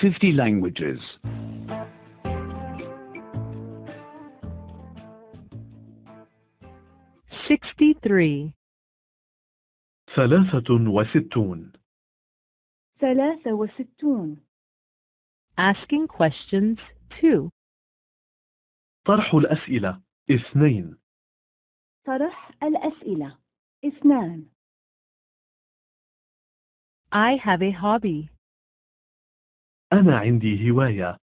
50 languages. Sixty-three. ثلاثة وستون. Asking questions two. طرح الأسئلة اثنين. طرح الأسئلة اثنان. I have a hobby. أنا عندي هواية.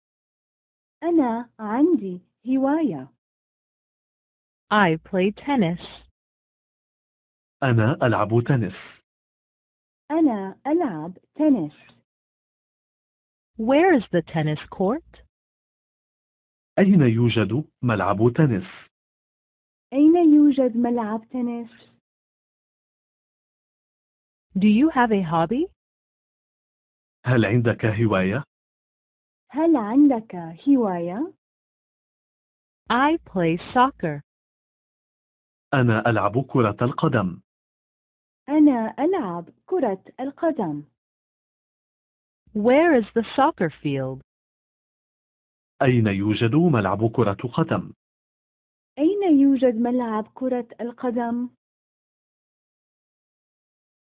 أنا عندي هواية. I play tennis. أنا ألعب تنس. أنا ألعب تنس. Where is the tennis court? أين يوجد ملعب تنس؟ أين يوجد ملعب تنس؟ Do you have a hobby? هل عندك هواية؟ هل عندك هواية؟ I play soccer. أنا ألعب كرة القدم. أنا ألعب كرة القدم. Where is the soccer field? أين يوجد ملعب كرة قدم؟ أين يوجد ملعب كرة القدم؟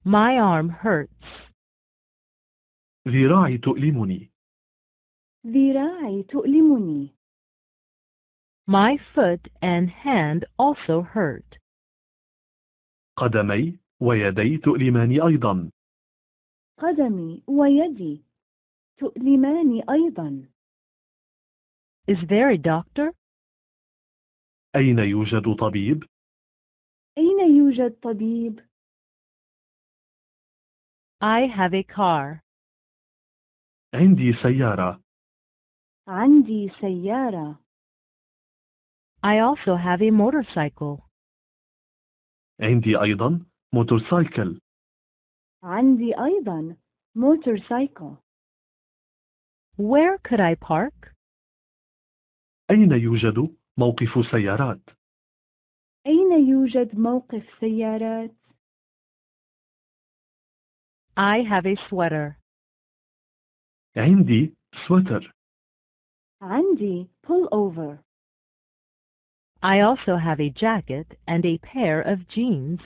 My arm hurts. ذراعي تؤلمني. ذراعي تؤلمني. My foot and hand also hurt. قدمي ويدي تؤلمان أيضا. قدمي ويدي تؤلمان أيضا. Is there a doctor? أين يوجد طبيب؟ أين يوجد طبيب؟ I have a car. عندي سيارة. عندي سيارة. I also have a motorcycle. عندي أيضا موتورسايكل. عندي أيضا motorcycle. Where could I park? أين يوجد موقف سيارات؟ أين يوجد موقف سيارات؟ I have a sweater. عندي سويتر. Andy, pull over. I also have a jacket and a pair of jeans.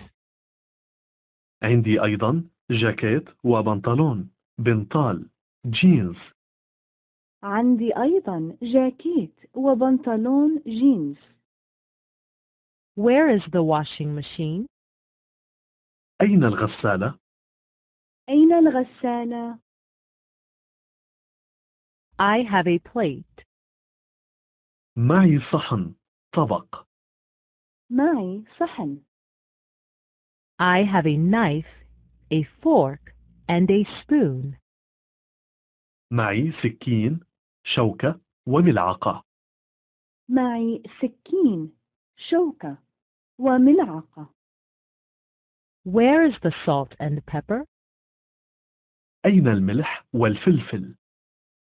عندي أيضا جاكيت وبنطلون بنطال جينز عندي أيضا جاكيت وبنطلون جينز Where is the washing machine? أين الغسالة؟ أين الغسالة؟ I have a plate معي صحن طبق معي صحن I have a knife, a fork and a spoon. معي سكين شوكة وملعقة معي سكين شوكة وملعقة Where is the salt and pepper? أين الملح والفلفل؟